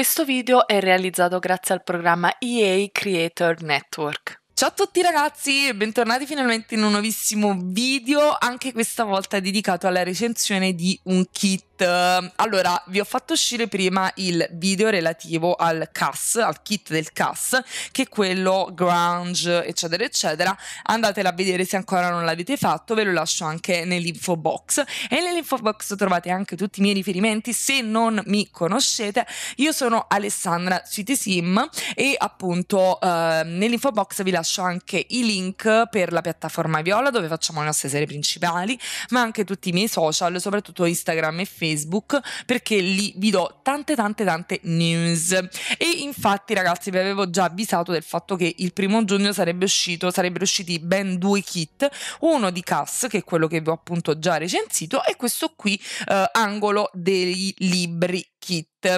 Questo video è realizzato grazie al programma EA Creator Network. Ciao a tutti ragazzi e bentornati finalmente in un nuovissimo video, anche questa volta dedicato alla recensione di un kit. Allora, vi ho fatto uscire prima il video relativo al CAS, al kit del CAS, che è quello grunge, eccetera, eccetera. Andatela a vedere se ancora non l'avete fatto, ve lo lascio anche nell'info box. E nell'info box trovate anche tutti i miei riferimenti, se non mi conoscete. Io sono Alessandra Sim e appunto eh, nell'info box vi lascio lascio anche i link per la piattaforma Viola dove facciamo le nostre serie principali, ma anche tutti i miei social, soprattutto Instagram e Facebook, perché lì vi do tante tante tante news. E infatti ragazzi vi avevo già avvisato del fatto che il primo giugno sarebbe uscito, sarebbero usciti ben due kit, uno di Cass che è quello che vi ho appunto già recensito e questo qui eh, angolo dei libri kit eh,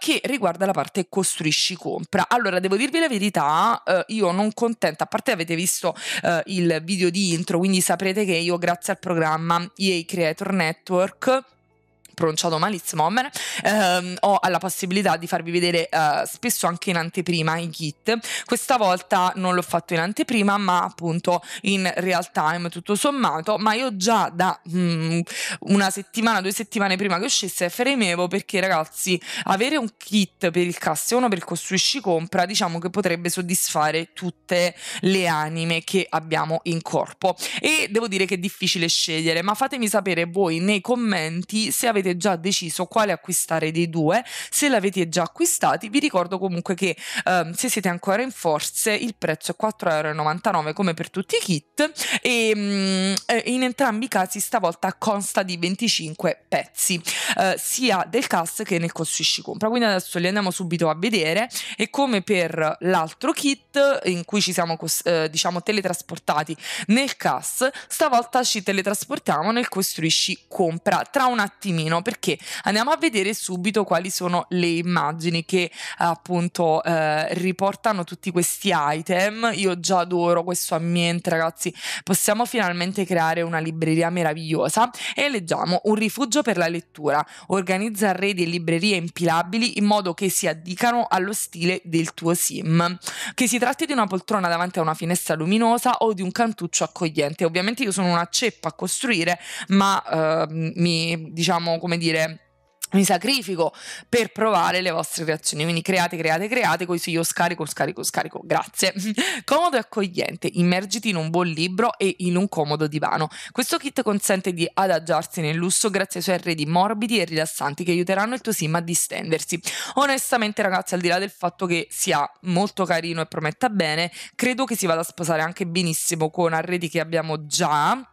che riguarda la parte costruisci compra. Allora, devo dirvi la verità, eh, io non contenta, a parte avete visto eh, il video di intro, quindi saprete che io grazie al programma EA Creator Network pronunciato malissimo Homer, ehm, ho la possibilità di farvi vedere eh, spesso anche in anteprima i kit. Questa volta non l'ho fatto in anteprima, ma appunto in real time tutto sommato, ma io già da mm, una settimana, due settimane prima che uscisse fremevo perché ragazzi, avere un kit per il cast 1 per costruisci compra, diciamo che potrebbe soddisfare tutte le anime che abbiamo in corpo e devo dire che è difficile scegliere, ma fatemi sapere voi nei commenti se avete avete già deciso quale acquistare dei due, se l'avete già acquistati, vi ricordo comunque che ehm, se siete ancora in forze il prezzo è 4,99€ come per tutti i kit e mh, mm, eh, in entrambi i casi stavolta consta di 25 pezzi, eh, sia del cast che nel costruisci compra. Quindi adesso li andiamo subito a vedere e come per l'altro kit in cui ci siamo eh, diciamo teletrasportati nel CAS, stavolta ci teletrasportiamo nel costruisci compra tra un attimino meno perché andiamo a vedere subito quali sono le immagini che appunto eh, riportano tutti questi item. Io già adoro questo ambiente, ragazzi. Possiamo finalmente creare una libreria meravigliosa e leggiamo un rifugio per la lettura. Organizza arredi e librerie impilabili in modo che si addicano allo stile del tuo sim. Che si tratti di una poltrona davanti a una finestra luminosa o di un cantuccio accogliente. Ovviamente io sono una ceppa a costruire, ma eh, mi diciamo come dire, mi sacrifico per provare le vostre reazioni. Quindi create, create, create, così io scarico, scarico, scarico. Grazie. comodo e accogliente. Immergiti in un buon libro e in un comodo divano. Questo kit consente di adagiarsi nel lusso grazie ai suoi arredi morbidi e rilassanti che aiuteranno il tuo sim a distendersi. Onestamente, ragazzi, al di là del fatto che sia molto carino e prometta bene, credo che si vada a sposare anche benissimo con arredi che abbiamo già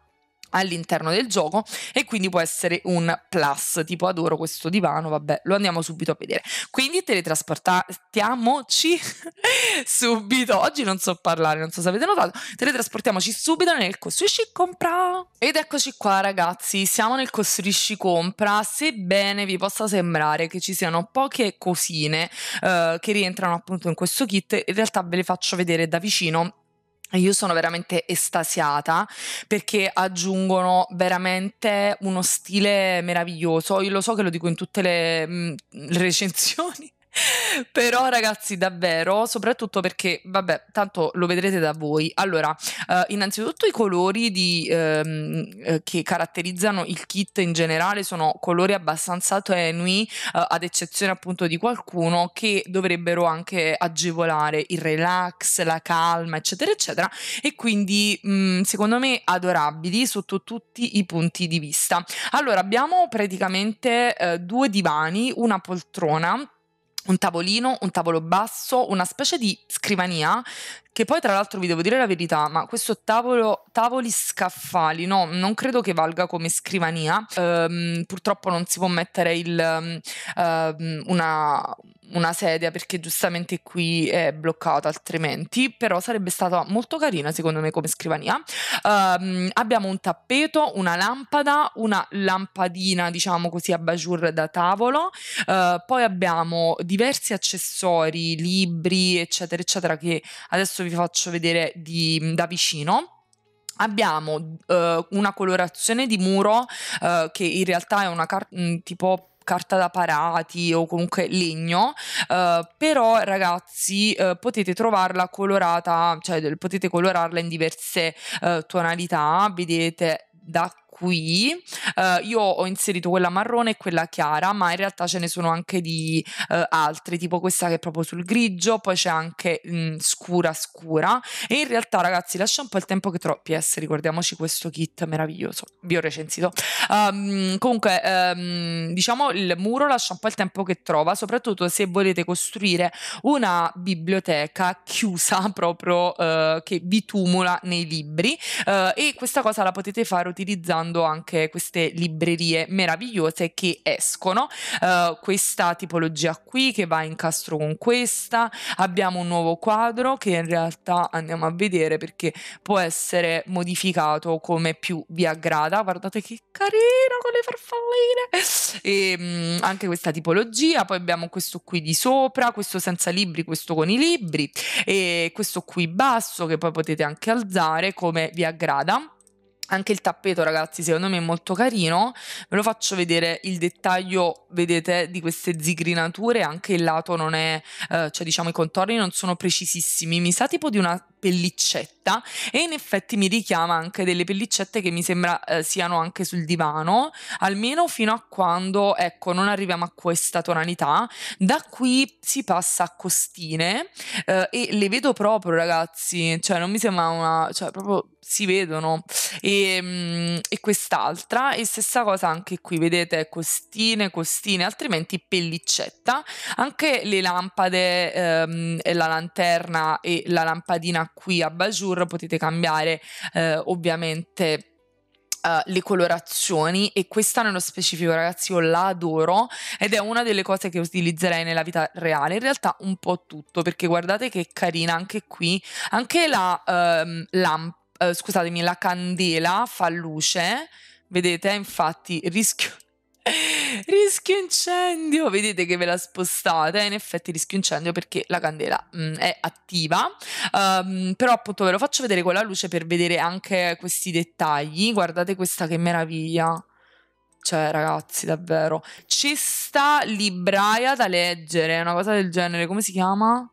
all'interno del gioco e quindi può essere un plus, tipo adoro questo divano, vabbè, lo andiamo subito a vedere. Quindi teletrasportiamoci subito, oggi non so parlare, non so se avete notato, teletrasportiamoci subito nel costruisci compra. Ed eccoci qua ragazzi, siamo nel costruisci compra, sebbene vi possa sembrare che ci siano poche cosine eh, che rientrano appunto in questo kit, in realtà ve le faccio vedere da vicino io sono veramente estasiata perché aggiungono veramente uno stile meraviglioso. Io lo so che lo dico in tutte le, mh, mm, le recensioni, Però ragazzi, davvero, soprattutto perché, vabbè, tanto lo vedrete da voi. Allora, eh, innanzitutto i colori di, ehm, eh, che caratterizzano il kit in generale sono colori abbastanza tenui, eh, ad eccezione appunto di qualcuno che dovrebbero anche agevolare il relax, la calma, eccetera, eccetera. E quindi, mh, mm, secondo me, adorabili sotto tutti i punti di vista. Allora, abbiamo praticamente eh, due divani, una poltrona un tavolino, un tavolo basso, una specie di scrivania che poi tra l'altro vi devo dire la verità, ma questo tavolo, tavoli scaffali, no, non credo che valga come scrivania, ehm, purtroppo non si può mettere il, ehm, ehm una, una sedia perché giustamente qui è bloccata altrimenti, però sarebbe stata molto carina secondo me come scrivania. Um, abbiamo un tappeto, una lampada, una lampadina diciamo così a bajour da tavolo, uh, poi abbiamo diversi accessori, libri eccetera eccetera che adesso vi faccio vedere di, da vicino abbiamo uh, una colorazione di muro uh, che in realtà è una carta mm, tipo carta da parati o comunque legno, uh, però ragazzi uh, potete trovarla colorata, cioè potete colorarla in diverse uh, tonalità, vedete da qui eh, io ho inserito quella marrone e quella chiara, ma in realtà ce ne sono anche di eh, altre, tipo questa che è proprio sul grigio, poi c'è anche mh, mm, scura scura e in realtà ragazzi lascia un po' il tempo che trovo, PS eh, ricordiamoci questo kit meraviglioso, vi ho recensito, um, comunque um, diciamo il muro lascia un po' il tempo che trova, soprattutto se volete costruire una biblioteca chiusa proprio eh, che vi tumula nei libri eh, e questa cosa la potete fare utilizzando sfruttando anche queste librerie meravigliose che escono. Uh, questa tipologia qui che va in castro con questa, abbiamo un nuovo quadro che in realtà andiamo a vedere perché può essere modificato come più vi aggrada. Guardate che carino con le farfalline! E, mh, mm, anche questa tipologia, poi abbiamo questo qui di sopra, questo senza libri, questo con i libri e questo qui basso che poi potete anche alzare come vi aggrada anche il tappeto, ragazzi, secondo me è molto carino. Ve lo faccio vedere il dettaglio, vedete, di queste zigrinature. Anche il lato non è, eh, cioè diciamo i contorni non sono precisissimi. Mi sa tipo di una pellicetta e in effetti mi richiama anche delle pellicette che mi sembra eh, siano anche sul divano, almeno fino a quando, ecco, non arriviamo a questa tonalità. Da qui si passa a costine eh, e le vedo proprio ragazzi, cioè non mi sembra una, cioè proprio si vedono e, ehm, e quest'altra e stessa cosa anche qui, vedete costine, costine, altrimenti pellicetta, anche le lampade, ehm, la lanterna e la lampadina qui a Bajur potete cambiare eh, ovviamente Uh, le colorazioni e questa nello specifico ragazzi io la adoro ed è una delle cose che utilizzerei nella vita reale in realtà un po' tutto perché guardate che carina anche qui anche la um, lamp- uh, scusatemi la candela fa luce vedete infatti rischio rischio incendio, vedete che ve la spostate, eh, in effetti rischio incendio perché la candela mh, mm, è attiva, um, però appunto ve lo faccio vedere con la luce per vedere anche questi dettagli, guardate questa che meraviglia. Cioè, ragazzi, davvero. Cesta libraia da leggere, una cosa del genere. Come si chiama?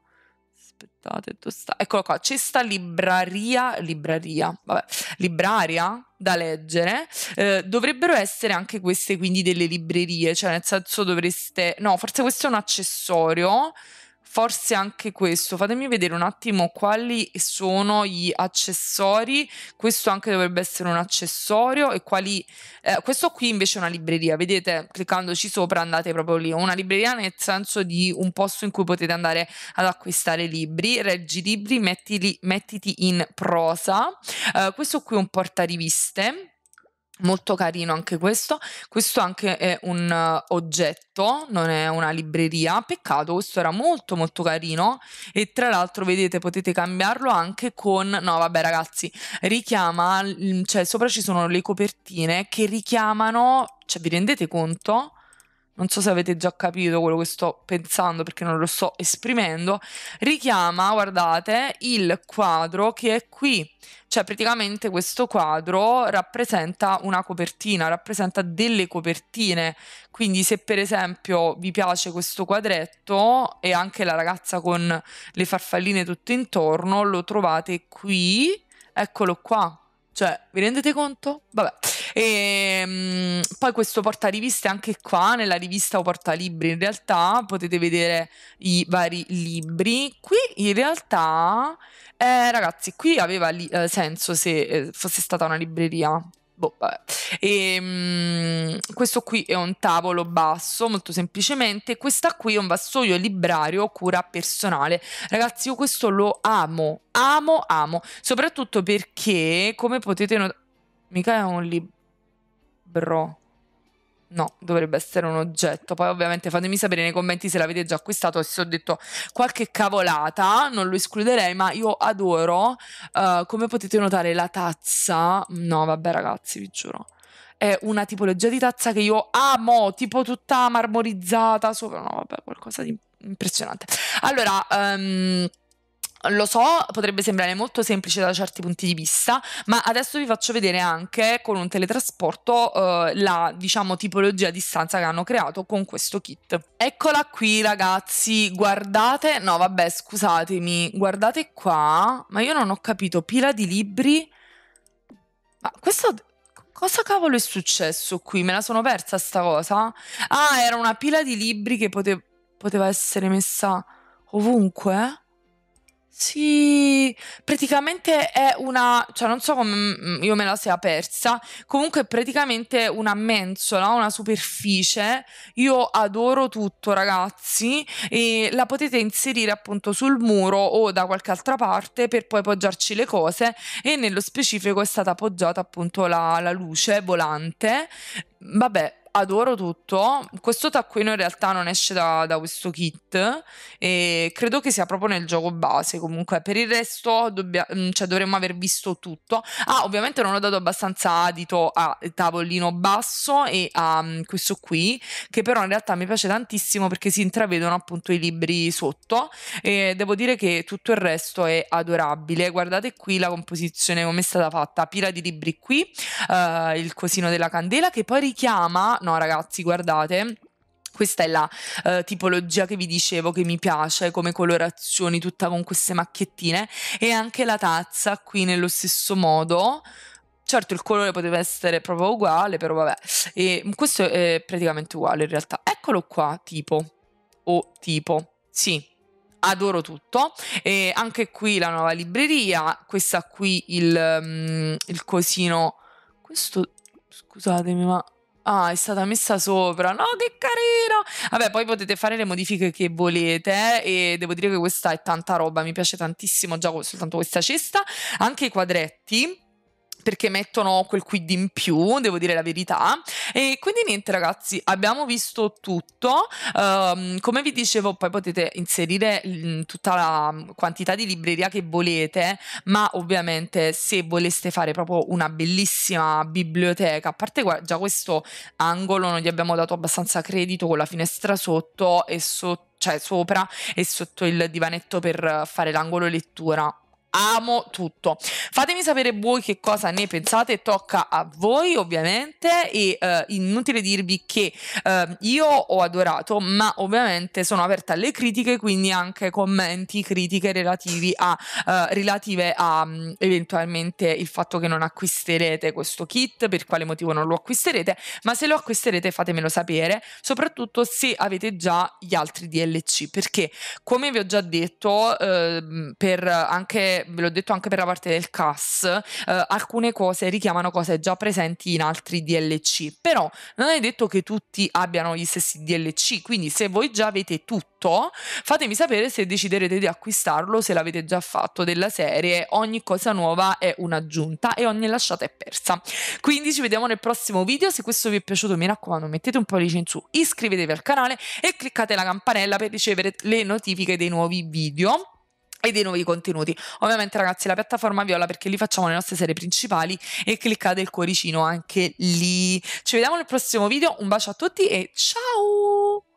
aspettate, sta? Eccolo qua, c'è sta libraria, libraria, vabbè, libraria da leggere. Eh, dovrebbero essere anche queste quindi delle librerie, cioè nel senso dovreste, no, forse questo è un accessorio forse anche questo. Fatemi vedere un attimo quali sono gli accessori. Questo anche dovrebbe essere un accessorio e quali... Eh, questo qui invece è una libreria, vedete? Cliccandoci sopra andate proprio lì. Una libreria nel senso di un posto in cui potete andare ad acquistare libri. Reggi libri, mettili, mettiti in prosa. Eh, questo qui è un porta riviste. Molto carino anche questo. Questo anche è un uh, oggetto, non è una libreria. Peccato, questo era molto molto carino. E tra l'altro, vedete, potete cambiarlo anche con. No, vabbè, ragazzi, richiama. Cioè, sopra ci sono le copertine che richiamano. Cioè, vi rendete conto? non so se avete già capito quello che sto pensando perché non lo sto esprimendo, richiama, guardate, il quadro che è qui. Cioè praticamente questo quadro rappresenta una copertina, rappresenta delle copertine. Quindi se per esempio vi piace questo quadretto e anche la ragazza con le farfalline tutto intorno, lo trovate qui, eccolo qua. Cioè, vi rendete conto? Vabbè. E ehm, mh, poi questo porta riviste anche qua, nella rivista o porta libri. in realtà potete vedere i vari libri. Qui in realtà, eh, ragazzi, qui aveva li- eh, senso se eh, fosse stata una libreria. Boh, e, ehm, mh, questo qui è un tavolo basso, molto semplicemente. Questa qui è un vassoio librario cura personale. Ragazzi, io questo lo amo, amo, amo. Soprattutto perché, come potete notare, mica è un libro. Bro. No, dovrebbe essere un oggetto. Poi ovviamente fatemi sapere nei commenti se l'avete già acquistato se ho detto qualche cavolata, non lo escluderei, ma io adoro, uh, come potete notare, la tazza. No, vabbè ragazzi, vi giuro. È una tipologia di tazza che io amo, tipo tutta marmorizzata sopra. No, vabbè, qualcosa di impressionante. Allora... Um, lo so, potrebbe sembrare molto semplice da certi punti di vista, ma adesso vi faccio vedere anche con un teletrasporto eh, la diciamo tipologia di stanza che hanno creato con questo kit. Eccola qui ragazzi, guardate, no vabbè scusatemi, guardate qua, ma io non ho capito, pila di libri, ma questo cosa cavolo è successo qui? Me la sono persa sta cosa? Ah, era una pila di libri che pote poteva essere messa ovunque, eh? Sì, praticamente è una, cioè non so come mm, io me la sia persa, comunque è praticamente una mensola, una superficie, io adoro tutto ragazzi e la potete inserire appunto sul muro o da qualche altra parte per poi poggiarci le cose e nello specifico è stata appoggiata appunto la, la luce volante, vabbè adoro tutto. Questo taccuino in realtà non esce da, da, questo kit e credo che sia proprio nel gioco base. Comunque, per il resto dobbia, mm, cioè, dovremmo aver visto tutto. Ah, ovviamente non ho dato abbastanza adito a tavolino basso e a um, questo qui, che però in realtà mi piace tantissimo perché si intravedono appunto i libri sotto e devo dire che tutto il resto è adorabile. Guardate qui la composizione come è stata fatta, pila di libri qui, uh, il cosino della candela che poi richiama no ragazzi guardate questa è la eh, tipologia che vi dicevo che mi piace come colorazioni tutta con queste macchiettine e anche la tazza qui nello stesso modo certo il colore poteva essere proprio uguale però vabbè e questo è praticamente uguale in realtà eccolo qua tipo o oh, tipo sì adoro tutto e anche qui la nuova libreria questa qui il, um, il cosino questo scusatemi ma Ah, è stata messa sopra. No, che carino! Vabbè, poi potete fare le modifiche che volete eh, e devo dire che questa è tanta roba, mi piace tantissimo già soltanto questa cesta, anche i quadretti perché mettono quel quid in più, devo dire la verità. E quindi niente ragazzi, abbiamo visto tutto. Um, come vi dicevo, poi potete inserire mm, tutta la mm, quantità di libreria che volete, ma ovviamente se voleste fare proprio una bellissima biblioteca, a parte già questo angolo non gli abbiamo dato abbastanza credito con la finestra sotto e sotto cioè sopra e sotto il divanetto per fare l'angolo lettura amo tutto. Fatemi sapere voi che cosa ne pensate, tocca a voi ovviamente e eh, inutile dirvi che eh, io ho adorato, ma ovviamente sono aperta alle critiche, quindi anche commenti, critiche relativi a, eh, relative a um, eventualmente il fatto che non acquisterete questo kit, per quale motivo non lo acquisterete, ma se lo acquisterete fatemelo sapere, soprattutto se avete già gli altri DLC, perché come vi ho già detto eh, per anche ve l'ho detto anche per la parte del CAS, eh, alcune cose richiamano cose già presenti in altri DLC, però non è detto che tutti abbiano gli stessi DLC, quindi se voi già avete tutto, fatemi sapere se deciderete di acquistarlo, se l'avete già fatto della serie, ogni cosa nuova è un'aggiunta e ogni lasciata è persa. Quindi ci vediamo nel prossimo video, se questo vi è piaciuto mi raccomando mettete un pollice in su, iscrivetevi al canale e cliccate la campanella per ricevere le notifiche dei nuovi video e dei nuovi contenuti. Ovviamente ragazzi la piattaforma viola perché li facciamo le nostre serie principali e cliccate il cuoricino anche lì. Ci vediamo nel prossimo video, un bacio a tutti e ciao!